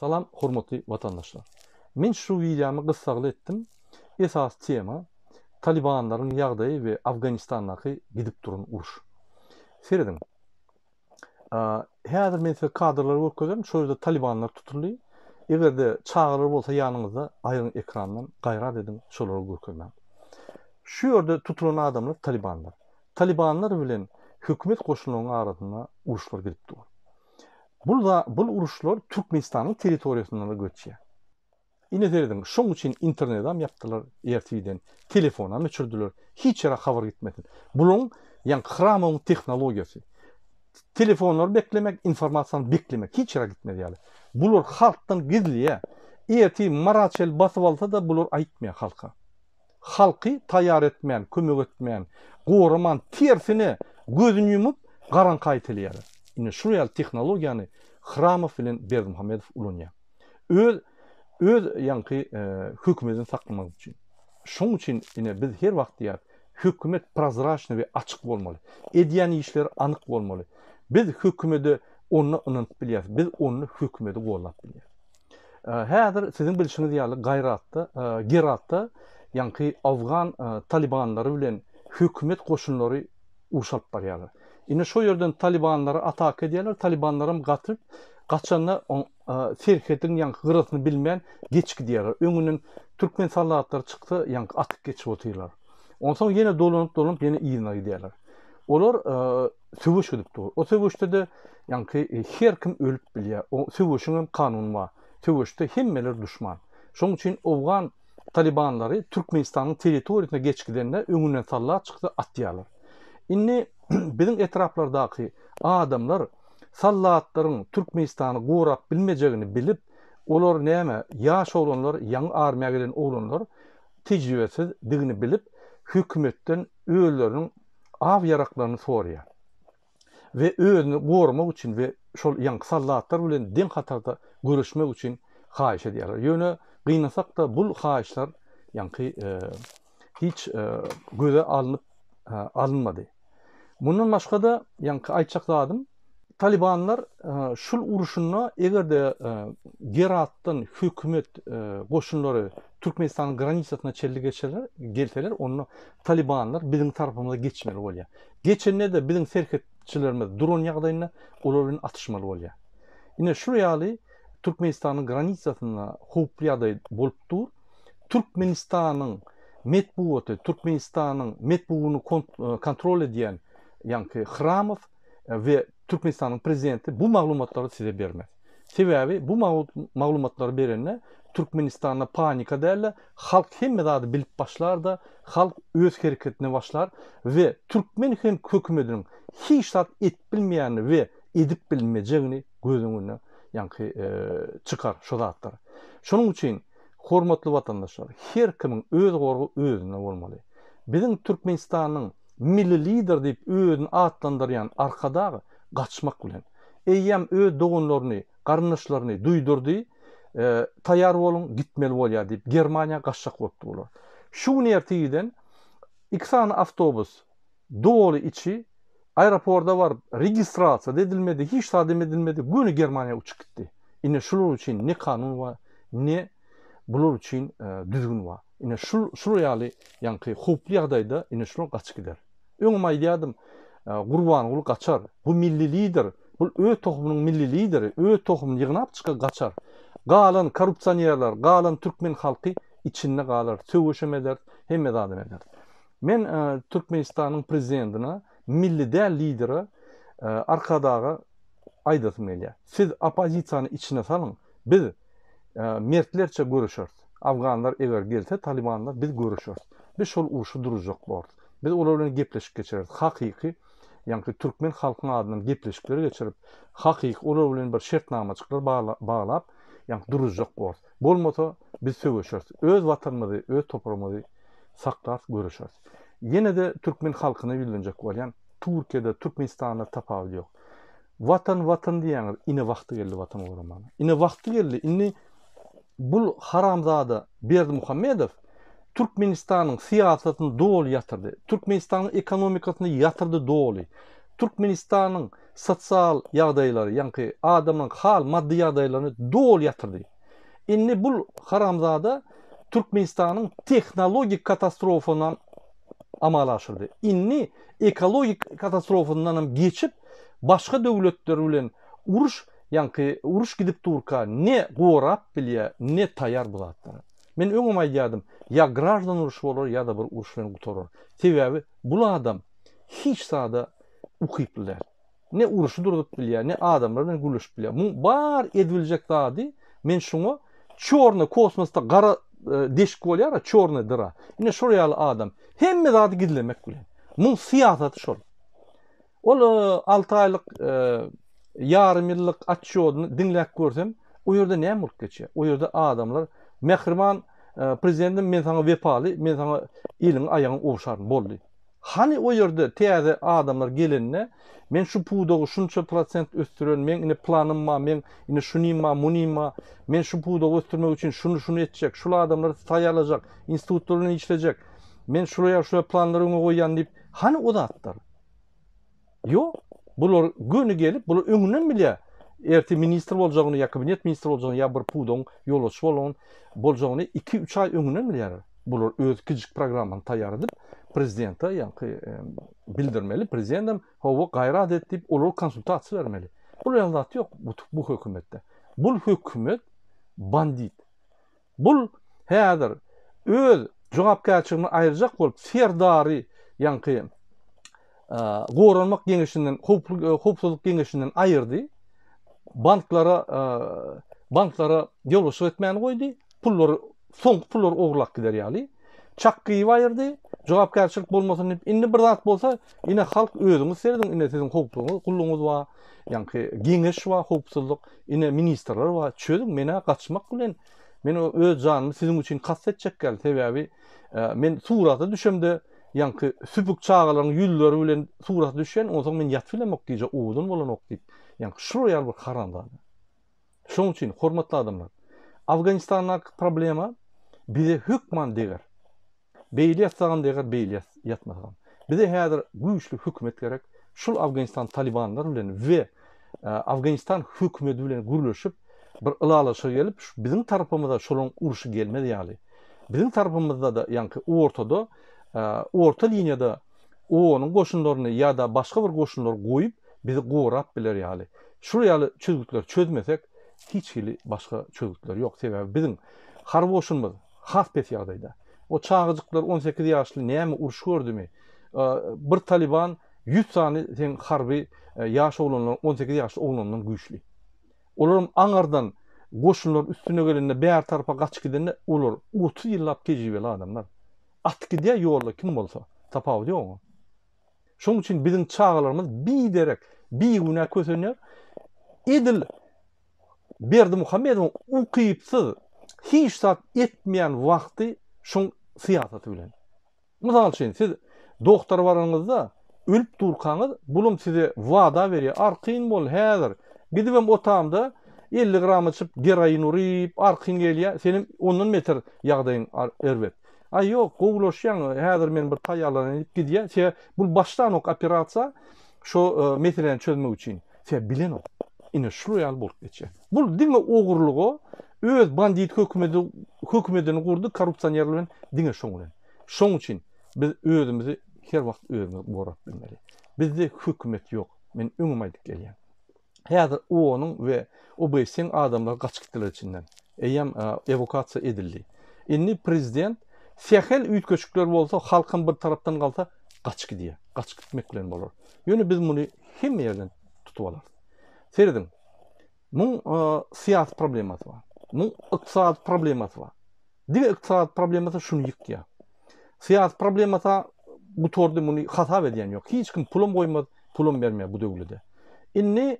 Salam, hormatly vatandaşlar Men şu wideoyamy gysgaly etdim. Esas tema Talibanlaryň ýagdaýy we Afganistandaky gidip duran uruş. Seredim. A, häzir men şu kadrlary görkezem, şu ýerde Talibanlar tutulýar. Eger de çağırýar bolsa ýanyňyzda aýryň ekrandan gaýra dedim, şolary görkezmek. Şu ýerde tutulan adamlar Talibanlar. Talibanlar bilen hökümet goşulmagy arasynda uruşlar gidip durýar. Bu bul bu uruşlar Türkmenistan'ın teritoriyasından da göçüyor. Yine derdim, şun için internet yaptılar ERT'den, telefonu adam hiç yere haber gitmesin. Bunun yani kramın teknolojisi. Telefonlar beklemek, informasyon beklemek, hiç yere gitmedi yani. Bunlar halktan gizliye, ERT maraçel basıp alsa da bunlar ayıtmıyor halka. Halkı tayar etmeyen, kömük etmeyen, koruman, tersini gözünü yumup, garan kayıt shunday texnologiyani hramov bilan berdimuhamedov өз o'z o'z Өз hukmini saqlamoq uchun shuning uchun biz har vaqt deyapmiz hukumat прозрачный va ochiq bo'lmalı ediyani ishlar aniq bo'lmalı biz hukumida o'rni unutib bilyapmiz biz o'rni hukumida qo'llab bilyapmiz hozir sizin afg'on bilan hukumat qo'shinlari Yine şu yerden Talibanlara atak ediyorlar. Talibanlarım katıp kaçanla e, Ferhet'in yani gırasını bilmeyen geç gidiyorlar. Önünün Türkmen salatları çıktı yani atık geç otuyorlar. Ondan sonra yine dolanıp dolanıp yine İran'a gidiyorlar. Olar e, sövüş edip durur. O sövüşte de yani e, her kim ölüp biliyor. O sövüşün kanunu var. Sövüşte himmeler düşman. Şonun için Afgan Talibanları Türkmenistan'ın teritoriyasına geç gidenler önüne sallaya çıktı atıyorlar. Inni bizim etraflardaki adamlar sallatların Türkmenistan'ı uğrap bilmeyeceğini bilip olar neyme yaş olanlar, yan armiya gelen olanlar tecrübesiz dini bilip hükümetten öğülerinin av yaraklarını soruyor. Ve öğünü korumak için ve şol yan sallatlar bilen din hatarda görüşmek için hayiş ediyorlar. Yönü kıynasak da bu hayişler yani e, hiç e, göze alınıp e, alınmadı. Bunun başka da yani aytacaklardım. Talibanlar e, şul uruşuna eğer de e, Gerat'tan hükümet e, koşunları Türkmenistan'ın granisatına çelli geçerler, gelseler onu Talibanlar bizim tarafımıza geçmeli oluyor. Geçenle de bizim serketçilerimiz drone yağdayına onların atışmalı oluyor. Yine şu şuraya Türkmenistan'ın granisatına hoplayaday bolup dur. Türkmenistan'ın metbuatı, Türkmenistan'ın metbuunu e, kontrol ediyen Yankı Hramov ve e, Türkmenistan'ın prezidenti bu maglumatları size berme. Sebebi bu maglumatları berenle Türkmenistan'a panika derle, halk hem medadı bilip başlar da, halk öz hareketine başlar ve Türkmen hem kökümedinin hiç tat et bilmeyeni ve edip bilmeyeceğini gözününe yankı e, çıkar şodatlar. Şunun için hormatlı vatandaşlar, her kimin öz korku özüne olmalı. Bizim Türkmenistan'ın milli lider deyip öğün atlandıryan arkadağı kaçmak bilen. Eyyem ö doğunlarını, karınışlarını duydurdu. E, tayar olun gitmeli ol ya deyip Germanya kaçacak oldu olur. Şu nertiyden iki tane avtobus doğulu içi aeroporda var registrasiya edilmedi, hiç tadim edilmedi. Günü Germanya uçuk gitti. Yine şunun için ne kanun var, ne bulur için e, düzgün var. Yine şu, şu yankı, hoplu yağdayda yine şunun kaç gider. өңмайды адым құрбан ул качар бұл милли лидер бул ө токумунун милли лидери ө токумун жыгынап чыга качар каалан коррупционерлер қалын түркмен халкы ичинде калар сөгөшемедер эме дадым эдер мен түркмөнстандын президентине миллиде лидери аркадагы айтатым эле сиз оппозицияны ичине салың биз мертлерше көрүшөт афгандар эгер келсе талибандар биз көрүшөт биз ошол урушу дуру жок Biz olar bilen gepleşip geçeriz. Hakiki, ýa-ni türkmen halkynyň adyny gepleşikleri geçirip, hakiki olar bilen bağla şertnamaçyklar bağlap, ýa-ni durujak bor. Bolmasa biz sögeşeriz. Öz vatanımızı, öz toprağymyzy saklar görüşeriz. Yine de türkmen halkyny bilinjek bolýan Türkiye'de, Türkmenistanda tapawy yok. Vatan vatan diýen ine vakti geldi vatan goramany. Ine vakti geldi. Inni bul haramzada Berdi Muhammedow Türkmenistan'ın siyasetini doğru yatırdı. Turkmenistan'ın ekonomikasını yatırdı doğru. Türkmenistan'ın sosyal yağdayları, yani adamın hal maddi yağdaylarını doğru yatırdı. Inni bu haramzada Türkmenistan'ın teknolojik katastrofundan amalaşırdı. Inni ekolojik katastrofundan geçip başka devletler bilen uruş, yani uruş gidip durka ne gorap bile ne tayar bulatlar. Men öňüm aýdym, ya graždan uruş bolar, ya da bir uruş meni gutarar. Sebäbi bu adam hiç sada ukypdy. Ne uruşy durup bilýär, ne adamlar ne gülüşip bilýär. Bu bar ediljek dady. Men şuňa çorny kosmosda gara e, deşik bolýar, çorny dyra. Ne şol adam hemme dady gidilmek bilen. Mun siýasat şol. Ol 6 e, aylyk e, yarım ýyllyk açyň dinläp gördüm. o ýerde näme bolup O ýerde adamlar Mehriman президентім мен саған вепали мен саған елің аяғың обшарын болды hani o yerda täze adamlar gelinne men şu puwdogy şunça prosent östüren men ine planım ma men ine şunima munima men şu puwdogy östürmek üçin şunu şunu etjek şul adamlar tayarlajak institutlaryny işlejek men şuraya şuraya planlaryny goýan diýip hani o zatlar yo bular günü gelip bular öňünden bile. erti ministr boljagyny ýa kabinet ministr boljagyny ýa bir pudoň ýolaş bolan boljagyny 2-3 ay öňünden bilýär. Bular öz kiçik programmany taýýar edip prezidenta ýa-ni bildirmeli, prezidentem howa gaýrat edip olar konsultasiýa bermeli. Bu realitet ýok bu, bu hökümetde. Bu hökümet bandit. Bu häzir öz jogapkärçiligini aýyrjak bolup ferdary ýa-ni e, gorunmak gengeşinden, hopsuzluk e, gengeşinden aýyrdy. banklara e, banklara yolu su etmeyen koydu. Pullor, son pullor oğurlak gider yani. Çakkı yi vayırdı. Cevap gerçilik bulmasın. İndi bir rahat bulsa, yine halk öyüdünü serdin. Yine sizin hukukluğunuz, kulluğunuz var. Yani geniş var, hukukluğunuz. Yine ministerler var. Çöldüm, mena kaçmak gülen. Men o öz canımı sizin için kasset çekkel. sebebi, e, men suratı düşemde. Yani süpük çağalarının yüllü yüllü yüllü düşen, yüllü men yüllü yüllü yüllü yüllü yüllü Yani şuraya bir qaranglar. Şoň üçin hormatly adamlar, Afganistandaki problema bize hükman deger. Beýliyat sagan deger, beýliyat yatmagan. Bize häzir керек hükümet афганистан Şul Afganistan Talibanlar bilen we Afganistan hükümeti bilen guruluşup bir ilalaşa gelip bizim tarapymyzda şolun uruşy gelmedi bizi gurap bilir yali. Şuraya çözgütler çözmesek hiç hili başka çözgütler yok. Sebebi bizim harvoşumuz has pesiyadaydı. O çağcıklar 18 yaşlı neye mi gördü Bir taliban 100 tane sen harbi yaş e, oğlanlar 18 yaşlı oğlanlar güçlü. Olurum anardan koşunlar üstüne gelinle beğer tarafa kaç gidinle olur. 30 yıllap keciveli adamlar. At gidiye kim olsa. tapavdi diyor Şoň üçin biziň çağalarymyz bir derek, bir güne kösenýär. Edil Berdi Muhammed Muhammedow uqypsy hiç zat etmeýän wagty şoň siýasaty bilen. Mysal üçin siz doktor barlygyňyzda ölüp durkaňyz, bulum size wada berýär, arkyn bol häzir. Gidibem otamda 50 gram içip geraýyn uryp, arkyn gelýär, senin 10 metr ýagdaýyň erwet. Ay yok, Google'a şu men bir tayalanan edip bu baştan ok operatsiya şu e, metilen çözmü üçin. Se bilen ok. İni şu yal bol geçe. Bu dinga oğurluğu öz bandit hükümeti hükümetini qurdu korrupsionerlerin dinga şoğulen. Şoğ üçin biz özümüzi her vaqt özümü borat bilmeli. Bizde hükümet yok. Men ümumaydık gelen. Hadir o onun ve o beysin adamlar e, edildi. İnni prezident Sehel üýt köçükler bolsa, halkyň bir tarapdan galsa, gaç gidýär. Gaç gitmek bilen bolar. Ýöne biz muny kim ýerden tutup alar? Seredim. Bu e, siýasat problemasy bar. Bu ykdysat problemasy bar. Diňe ykdysat problemasy şunu ýykdy. Siýasat problemasy bu tordy muny hata edýän ýok. Hiç kim pulum goýmaz, pulum bermeýär bu döwlede. Inni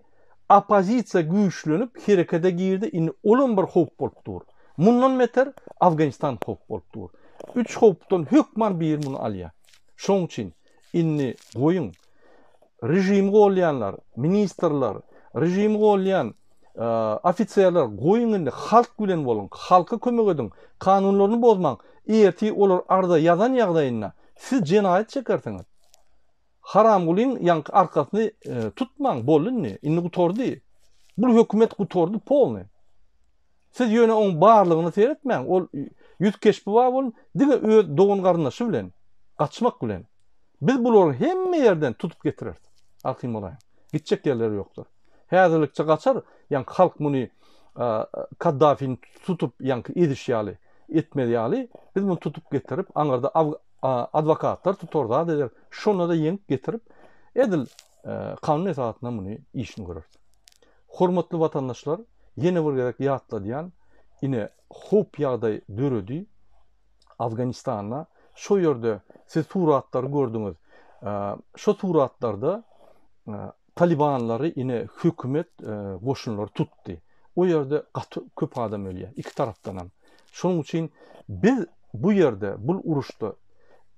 opozisiýa güýçlenip hereketde girdi. Inni olum bir hop bolup dur. Mundan meter Afganistan hop bolup dur. üç hopdan hükman bir bunu alya. Şoň üçin inni goýun rejim goýanlar, ministrler, rejim goýan e, ofitserler goýun indi halk bilen bolun, halky kömek edin, kanunlaryny bozmaň. Eýeti olar arda yazan ýagdaýyna siz jinayet çekertiňiz. Haram gulin ýan arkasyny e, tutmaň bolun ni, inni gutordy. Bu hökümet gutordy polni. Siz ýöne oň barlygyny seretmäň, ol Yüz keşpi var bunun. Digi öğ doğun karınlaşı bilen. Kaçmak bilen. Biz bu bular hemme yerden tutup getirerdi. Akıyım olayım. Gidecek yerleri yoktur. Hazırlıkça kaçar. Yani halk bunu e, Kaddafi'ni tutup yani idişyali yali, biz bunu tutup getirip angarda av, advokatlar tutor da dediler. Şunu da yenip getirip edil e, kanun etatına bunu işini görür. Hormatlı vatandaşlar yeni bir gerek yatla diyen hop Hopya'da dörödü Afganistan'a. Şu yerde siz suratlar gördünüz. Ee, şu suratlarda e, Talibanları yine hükümet koşunları e, tuttu. O yerde köp adam ölüyor. İki taraftan hem. Şunun için biz bu yerde, bu uruşta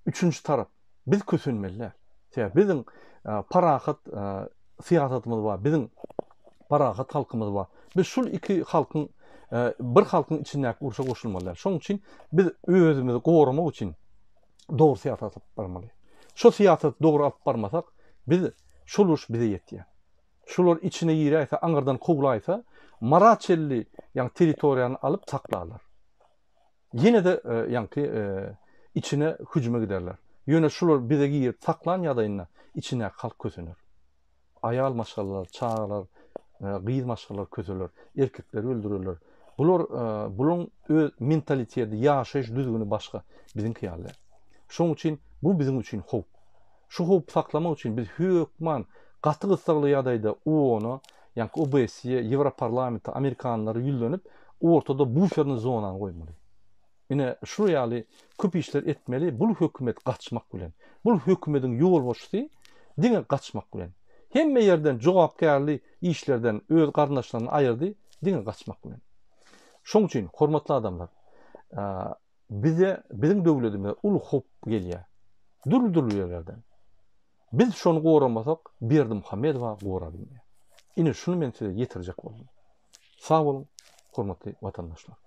üçüncü taraf biz kösünmeliler. Yani bizim e, parahat siyasetimiz var, bizim parahat halkımız var. Biz şu iki halkın ee, bir halkın içindäki urşa goşulmalar. Şoň için biz özümizi gorumak için doğru siyaset yapmalıyız. Şu siyaset doğru dogry biz şol bize ýetýär. Şolar içine ýiräýse, aňyrdan kowlaýsa, maraçelli yani teritoriýany alıp saklalar. Yine de e, yanki e, içine hücme giderler. Yine şular bize giyir taklan ya da inna içine kalk kötünür. Ayal maşallar, çağlar, e, gıyız maşallar kötülür. Erkekleri öldürürler. Bular e, bulun öz mentaliteti, yaşaş düzgünü başka bizim kiyalı. Şun üçin bu bizim üçin hop. Şu hop saqlama üçin biz hökman qatıq ıstıqlı yadayda u onu, yani o BSE, Avropa Parlamenti, Amerikanlar yüllenip ortada bu ferni zona qoymuly. Ine şu yali köp işler etmeli, bul hökümet qaçmaq gülen. Bul hökümetin yol boşdi, dinə qaçmaq gülen. Hem yerden jogapkarly işlerden öz qarnaşlarını ayırdı, dinə qaçmaq gülen. шоң үшін құрметті адамдар ә, бізде біздің дәулетіміз ұл хоп келе дүрлі дүрлі біз берді қорамасақ бердімұхамедова қора білме ине мен сізге жақ болдым сау болың құрметті ватандашлар